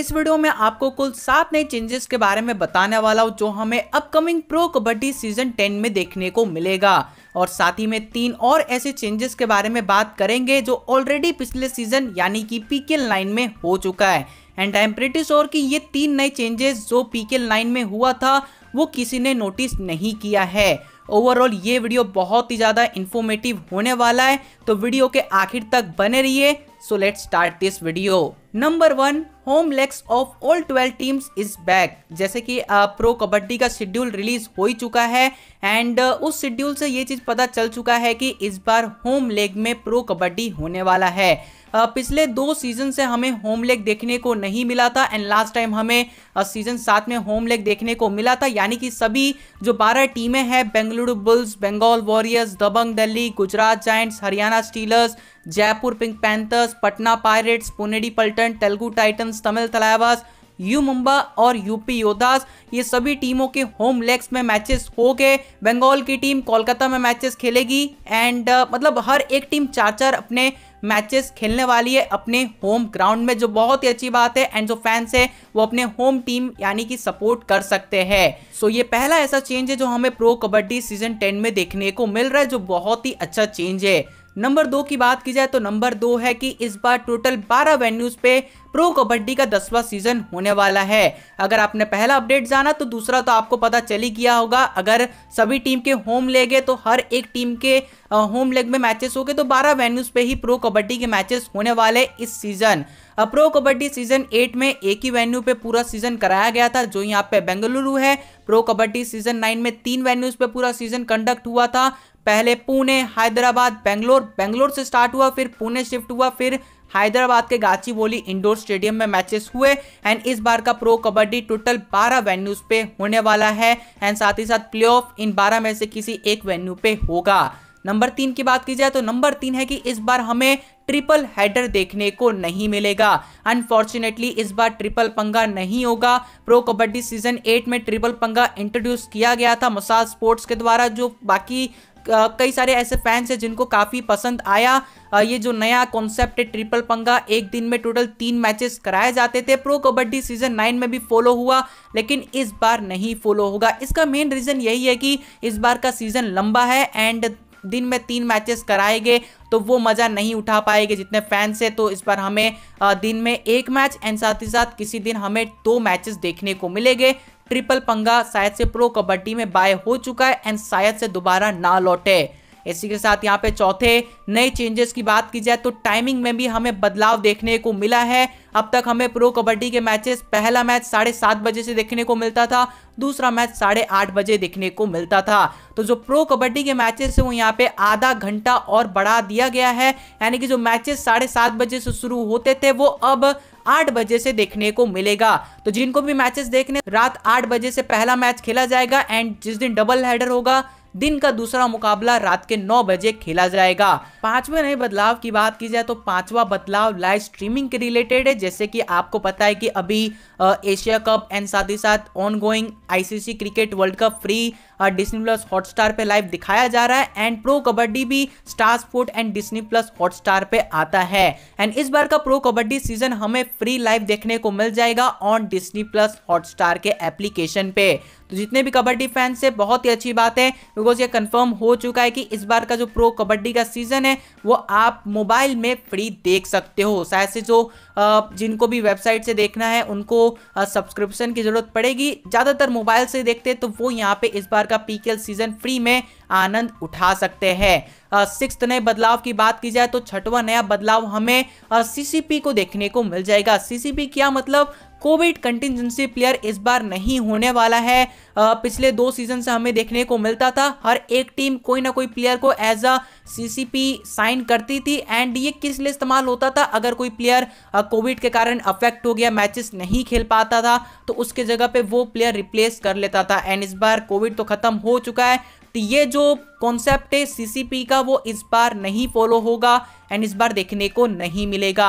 इस वीडियो में आपको कुल सात नए चेंजेस के बारे में बताने वाला हूँ जो हमें upcoming pro kabaddi season ten में देखने को मिलेगा और साथ ही में तीन और ऐसे चेंजेस के बारे में बात करेंगे जो ऑलरेडी पिछले सीजन यानी कि पीकेल लाइन में हो चुका है एंड आई एम प्रिटी और कि ये तीन नए चेंजेस जो पीकेल लाइन में हुआ था वो किसी ने नोटिस नहीं किया है ओवरऑल ये वीडियो बहुत ही ज़्यादा इन्फॉर्मेटिव होने वाला है तो वीडियो के आखिर तक बने रहिए so let's start this video number one home legs of all twelve teams is back जैसे कि प्रो uh, कबड्डी का शेड्यूल रिलीज हो ही चुका है एंड uh, उस शेड्यूल से ये चीज़ पता चल चुका है कि इस बार होम लेग में प्रो कबड्डी होने वाला है uh, पिछले दो सीजन से हमें होम लेग देखने को नहीं मिला था एंड लास्ट टाइम हमें सीजन सात में होम लेग देखने को मिला था यानी कि सभी जो बारह टीमें हैं Bengaluru Bulls Bengal Warriors Dabang Delhi Gujarat Giants Haryana Steelers Jaipur Pink Panthers Patna Pirates Puneri Paltan Telugu Titans Tamil Thalaivas U Mumba और यूपी योदास ये सभी टीमों के होम लेग्स में मैचेस हो गए बंगाल की टीम कोलकाता में मैचेस खेलेगी एंड uh, मतलब हर एक टीम चार चार अपने मैचेस खेलने वाली है अपने होम ग्राउंड में जो बहुत ही अच्छी बात है एंड जो फैंस है वो अपने होम टीम यानी कि सपोर्ट कर सकते हैं सो so ये पहला ऐसा चेंज है जो हमें प्रो कबड्डी सीजन टेन में देखने को मिल रहा है जो बहुत ही अच्छा चेंज है नंबर दो की बात की जाए तो नंबर दो है कि इस बार टोटल बारह वेन्यूज पे प्रो कबड्डी का दसवां सीजन होने वाला है अगर आपने पहला अपडेट जाना तो दूसरा तो आपको पता ही गया होगा अगर सभी टीम के होम लेग है तो हर एक टीम के होम लेग में मैचेस हो गए तो 12 वेन्यूज पे ही प्रो कबड्डी के मैचेस होने वाले इस season pro kabaddi season eight में एक ही वेन्यू पे पूरा सीजन कराया गया था जो यहाँ पे बेंगलुरु है प्रो कबड्डी सीजन नाइन में तीन वेन्यूज पे पूरा सीजन कंडक्ट हुआ था पहले पुणे हैदराबाद बेंगलोर बेंगलोर से स्टार्ट हुआ फिर पुणे शिफ्ट हुआ फिर हैदराबाद के बोली इंडोर स्टेडियम में मैचेस हुए एंड इस बार का प्रो कबड्डी टोटल 12 वेन्यूज पे होने वाला है एंड साथ ही साथ प्ले इन 12 में से किसी एक वेन्यू पे होगा नंबर तीन की बात की जाए तो नंबर तीन है कि इस बार हमें ट्रिपल हेडर देखने को नहीं मिलेगा अनफॉर्चुनेटली इस बार ट्रिपल पंगा नहीं होगा प्रो कबड्डी सीजन एट में ट्रिपल पंगा इंट्रोड्यूस किया गया था मसाज स्पोर्ट्स के द्वारा जो बाकी कई सारे ऐसे फैंस हैं जिनको काफ़ी पसंद आया ये जो नया कॉन्सेप्ट है ट्रिपल पंगा एक दिन में टोटल तीन मैचेस कराए जाते थे प्रो कबड्डी सीजन नाइन में भी फॉलो हुआ लेकिन इस बार नहीं फॉलो होगा इसका मेन रीज़न यही है कि इस बार का सीज़न लंबा है एंड दिन में तीन मैचेस कराए गए तो वो मज़ा नहीं उठा पाएंगे जितने फैंस हैं तो इस बार हमें दिन में एक मैच एंड साथ ही साथ किसी दिन हमें दो मैचेस देखने को मिलेंगे ट्रिपल पंगा शायद से प्रो कबड्डी में बाय हो चुका है एंड शायद से दोबारा ना लौटे इसी के साथ यहाँ पे चौथे नए चेंजेस की बात की जाए तो टाइमिंग में भी हमें बदलाव देखने को मिला है अब तक हमें प्रो कबड्डी के मैचेस पहला मैच साढ़े सात बजे से देखने को मिलता था दूसरा मैच साढ़े आठ बजे देखने को मिलता था तो जो प्रो कबड्डी के मैचेस है वो यहाँ पे आधा घंटा और बढ़ा दिया गया है यानी कि जो मैचेस साढ़े सात बजे से शुरू होते थे वो अब आठ बजे से देखने को मिलेगा तो जिनको भी मैचेस देखने रात आठ बजे से पहला मैच खेला जाएगा एंड जिस दिन डबल हेडर होगा दिन का दूसरा मुकाबला रात के 9 बजे खेला जाएगा पांचवें नए बदलाव की बात की जाए तो पांचवा बदलाव लाइव स्ट्रीमिंग के रिलेटेड है जैसे कि आपको पता है कि अभी एशिया कप एंड साथ ही साथ ongoing ICC cricket world cup free Disney plus Hotstar पे लाइव दिखाया जा रहा है एंड प्रो कबड्डी भी Star Sport and Disney plus Hotstar पे आता है एंड इस बार का प्रो कबड्डी सीजन हमें फ्री लाइव देखने को मिल जाएगा ऑन डिस्नी प्लस हॉटस्टार के एप्लीकेशन पे तो जितने भी कबड्डी फैंस है बहुत ही अच्छी बात है बिकॉज ये कंफर्म हो चुका है कि इस बार का जो प्रो कबड्डी का सीजन है वो आप मोबाइल में फ्री देख सकते हो शायद से जो जिनको भी वेबसाइट से देखना है उनको सब्सक्रिप्शन की ज़रूरत पड़ेगी ज़्यादातर मोबाइल से देखते तो वो यहाँ पे इस बार का पीकेएल सीजन फ्री में आनंद उठा सकते हैं सिक्स नए बदलाव की बात की जाए तो छठवा नया बदलाव हमें सीसीपी को देखने को मिल जाएगा सीसीपी क्या मतलब कोविड कंटिजेंसी प्लेयर इस बार नहीं होने वाला है आ, पिछले दो सीजन से हमें देखने को मिलता था हर एक टीम कोई ना कोई प्लेयर को एज अ सीसीपी साइन करती थी एंड ये किस लिए इस्तेमाल होता था अगर कोई प्लेयर कोविड के कारण अफेक्ट हो गया मैचेस नहीं खेल पाता था तो उसके जगह पे वो प्लेयर रिप्लेस कर लेता था एंड इस बार कोविड तो खत्म हो चुका है तो ये जो कॉन्सेप्ट है सीसीपी का वो इस बार नहीं फॉलो होगा एंड इस बार देखने को नहीं मिलेगा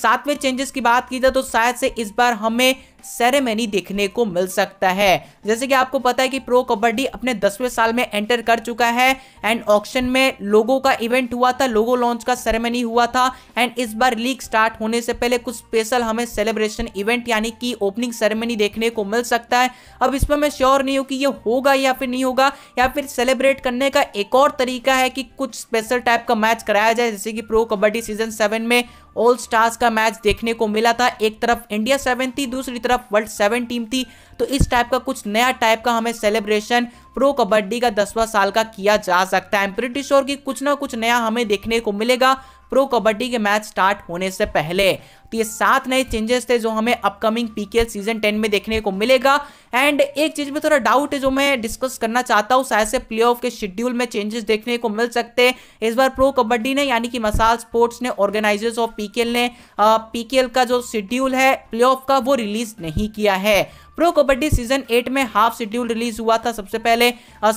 सातवें चेंजेस की बात की जाए तो शायद से इस बार हमें सेरेमनी देखने को मिल सकता है जैसे कि आपको पता है कि प्रो कबड्डी अपने दसवें साल में एंटर कर चुका है एंड ऑक्शन में लोगों का इवेंट हुआ था लोगो लॉन्च का सेरेमनी हुआ था एंड इस बार लीग स्टार्ट होने से पहले कुछ स्पेशल हमें सेलिब्रेशन इवेंट यानी कि ओपनिंग सेरेमनी देखने को मिल सकता है अब इसमें मैं श्योर नहीं हूँ कि ये होगा या फिर नहीं होगा या फिर सेलिब्रेट करने का एक और तरीका है कि कुछ स्पेशल टाइप का मैच कराया जाए जैसे कि प्रो कबड्डी सीजन सेवन में ऑल स्टार्स का मैच देखने को मिला था एक तरफ इंडिया सेवन थी दूसरी तरफ तरफ वर्ल्ड सेवन टीम थी तो इस टाइप का कुछ नया टाइप का हमें सेलिब्रेशन प्रो कबड्डी का दसवा साल का किया जा सकता है एम कुछ ना कुछ नया हमें देखने को मिलेगा प्रो कबड्डी के मैच स्टार्ट होने से पहले तो ये सात नए चेंजेस थे जो हमें अपकमिंग पीकेएल सीजन टेन में देखने को मिलेगा एंड एक चीज में थोड़ा डाउट है जो मैं डिस्कस करना चाहता हूँ शायद से प्ले ऑफ के शेड्यूल में चेंजेस देखने को मिल सकते हैं इस बार प्रो कबड्डी ने यानी कि मसाल स्पोर्ट्स ने ऑर्गेनाइजर्स ऑफ पीकेएल ने पीकेएल का जो शेड्यूल है प्ले ऑफ का वो रिलीज नहीं किया है प्रो कबड्डी सीजन एट में हाफ शेड्यूल रिलीज हुआ था सबसे पहले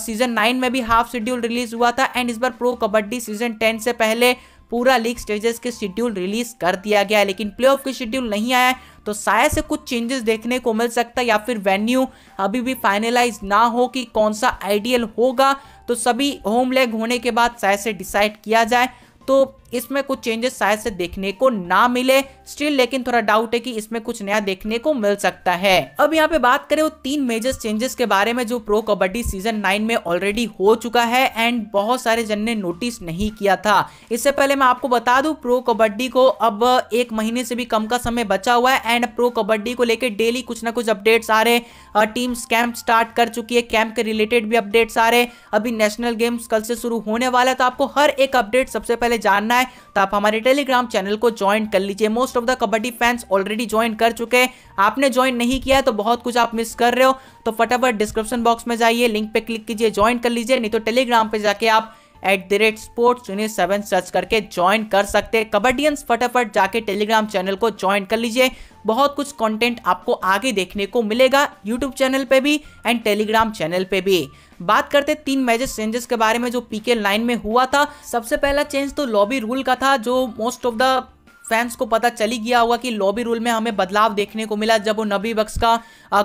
सीजन नाइन में भी हाफ शेड्यूल रिलीज हुआ था एंड इस बार प्रो कबड्डी सीजन टेन से पहले पूरा लीग स्टेजेस के शेड्यूल रिलीज कर दिया गया है लेकिन प्ले ऑफ के शेड्यूल नहीं आया तो शायद से कुछ चेंजेस देखने को मिल सकता है या फिर वेन्यू अभी भी फाइनलाइज ना हो कि कौन सा आइडियल होगा तो सभी होम लेग होने के बाद शायद से डिसाइड किया जाए तो इसमें कुछ चेंजेस शायद से देखने को ना मिले स्टिल लेकिन थोड़ा डाउट है कि इसमें कुछ नया देखने को मिल सकता है अब यहाँ पे बात करें वो तीन मेजर चेंजेस के बारे में जो प्रो कबड्डी सीजन नाइन में ऑलरेडी हो चुका है एंड बहुत सारे जन ने नोटिस नहीं किया था इससे पहले मैं आपको बता दू प्रो कबड्डी को अब एक महीने से भी कम का समय बचा हुआ है एंड प्रो कबड्डी को लेकर डेली कुछ ना कुछ अपडेट आ रहे टीम कैंप स्टार्ट कर चुकी है कैंप के रिलेटेड भी अपडेट्स आ रहे अभी नेशनल गेम्स कल से शुरू होने वाला है तो आपको हर एक अपडेट सबसे पहले जानना है है तो आप हमारे टेलीग्राम चैनल को ज्वाइन कर लीजिए most of the kabaddi fans already join कर चुके हैं आपने ज्वाइन नहीं किया है तो बहुत कुछ आप मिस कर रहे हो तो फटाफट डिस्क्रिप्शन बॉक्स में जाइए लिंक पे क्लिक कीजिए ज्वाइन कर लीजिए नहीं तो टेलीग्राम पे जाके आप at the rate sports unit seven search करके ज्वाइन कर सकते हैं कबड्डियंस फटाफट जाके टेलीग्राम चैनल को ज्वाइन कर लीजिए बहुत कुछ कंटेंट आपको आगे देखने को मिलेगा यूट्यूब चैनल पे भी एंड टेलीग्राम चैनल पे भी बात करते तीन मेजर चेंजेस के बारे में जो पीके लाइन में हुआ था सबसे पहला चेंज तो लॉबी रूल का था जो मोस्ट ऑफ द फैंस को पता चली गया होगा कि लॉबी रूल में हमें बदलाव देखने को मिला जब वो नबी बक्स का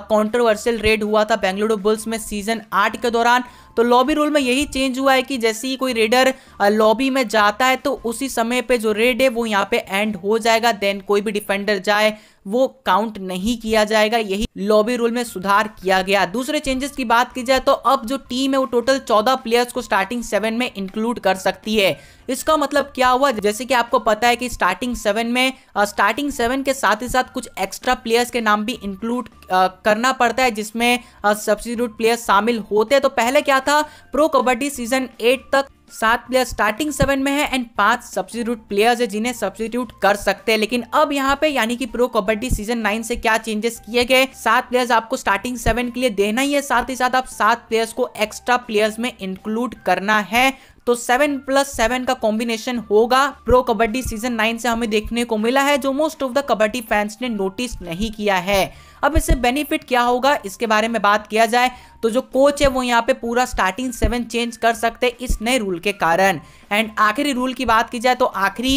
कॉन्ट्रोवर्सियल रेड हुआ था बेंगलुरु बुल्स में सीजन आठ के दौरान तो लॉबी रूल में यही चेंज हुआ है कि जैसे ही कोई रेडर लॉबी में जाता है तो उसी समय पे जो रेड है वो यहाँ पे एंड हो जाएगा देन कोई भी डिफेंडर जाए वो काउंट नहीं किया जाएगा यही लॉबी रूल में सुधार किया गया दूसरे चेंजेस की बात की जाए तो अब जो टीम है वो टोटल 14 प्लेयर्स को स्टार्टिंग सेवन में इंक्लूड कर सकती है इसका मतलब क्या हुआ जैसे कि आपको पता है कि स्टार्टिंग सेवन में स्टार्टिंग सेवन के साथ ही साथ कुछ एक्स्ट्रा प्लेयर्स के नाम भी इंक्लूड करना पड़ता है जिसमें सब्सिट्यूट प्लेयर शामिल होते हैं तो पहले क्या था प्रो कबड्डी सीजन एट तक सात प्लेयर स्टार्टिंग सेवन में है एंड पांच सब्सिट्यूट प्लेयर्स है जिन्हें सब्सिट्यूट कर सकते हैं लेकिन अब यहाँ पे यानी कि प्रो कबड्डी सीजन नाइन से क्या चेंजेस किए गए सात प्लेयर्स आपको स्टार्टिंग सेवन के लिए देना ही है साथ ही साथ आप सात प्लेयर्स को एक्स्ट्रा प्लेयर्स में इंक्लूड करना है तो सेवन प्लस सेवन का कॉम्बिनेशन होगा प्रो कबड्डी सीजन नाइन से हमें देखने को मिला है जो most of the kabaddi fans ने नोटिस नहीं किया है अब इससे बेनिफिट क्या होगा इसके बारे में बात किया जाए तो जो कोच है वो यहाँ पे पूरा स्टार्टिंग सेवन चेंज कर सकते इस नए रूल के कारण एंड आखिरी रूल की बात की जाए तो आखिरी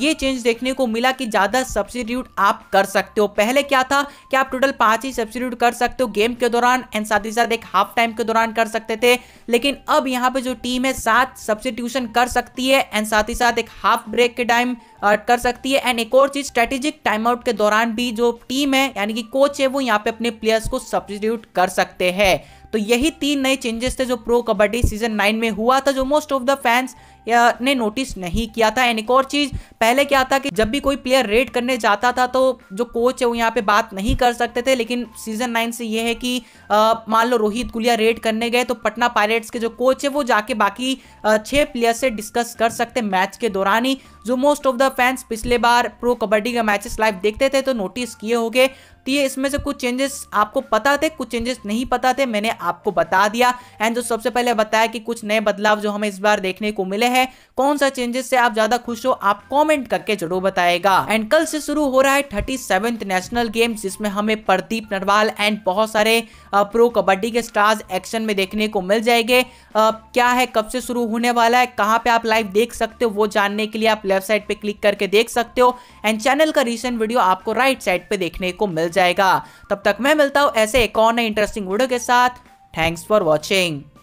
ये चेंज देखने को मिला कि ज़्यादा सब्सिट्यूट आप कर सकते हो पहले क्या था कि आप टोटल पांच ही सब्सिट्यूट कर सकते हो गेम के दौरान एंड साथ ही साथ एक हाफ टाइम के दौरान कर सकते थे लेकिन अब यहाँ पे जो टीम है सात सब्सिट्यूशन कर सकती है एंड साथ ही साथ एक हाफ ब्रेक के टाइम कर सकती है एंड एक और चीज स्ट्रेटेजिक टाइम आउट के दौरान भी जो टीम है यानी कि कोच है वो यहाँ पे अपने प्लेयर्स को सब्सिट्यूट कर सकते हैं तो यही तीन नए चेंजेस थे जो प्रो कबड्डी सीजन नाइन में हुआ था जो मोस्ट ऑफ द फैंस ने नोटिस नहीं किया था एंड एक और चीज़ पहले क्या था कि जब भी कोई प्लेयर रेड करने जाता था तो जो कोच है वो यहाँ पे बात नहीं कर सकते थे लेकिन सीजन नाइन से ये है कि मान लो रोहित गुलिया रेड करने गए तो पटना पायरेट्स के जो कोच है वो जाके बाकी छह प्लेयर से डिस्कस कर सकते मैच के दौरान ही जो मोस्ट ऑफ द फैंस पिछले बार प्रो कबड्डी का मैचेस लाइव देखते थे तो नोटिस किए हो सकती है इसमें से कुछ चेंजेस आपको पता थे कुछ चेंजेस नहीं पता थे मैंने आपको बता दिया एंड जो सबसे पहले बताया कि कुछ नए बदलाव जो हमें इस बार देखने को मिले हैं कौन सा चेंजेस से आप ज्यादा खुश हो आप कॉमेंट करके जरूर बताएगा एंड कल से शुरू हो रहा है थर्टी नेशनल गेम जिसमें हमें प्रदीप नरवाल एंड बहुत सारे प्रो कबड्डी के स्टार्स एक्शन में देखने को मिल जाएंगे क्या है कब से शुरू होने वाला है कहाँ पे आप लाइव देख सकते हो वो जानने के लिए आप लेफ्ट साइड पे क्लिक करके देख सकते हो एंड चैनल का रिसेंट वीडियो आपको राइट साइड पे देखने को मिल जाए जाएगा तब तक मैं मिलता हूँ ऐसे एक और नए इंटरेस्टिंग वीडियो के साथ थैंक्स फॉर वॉचिंग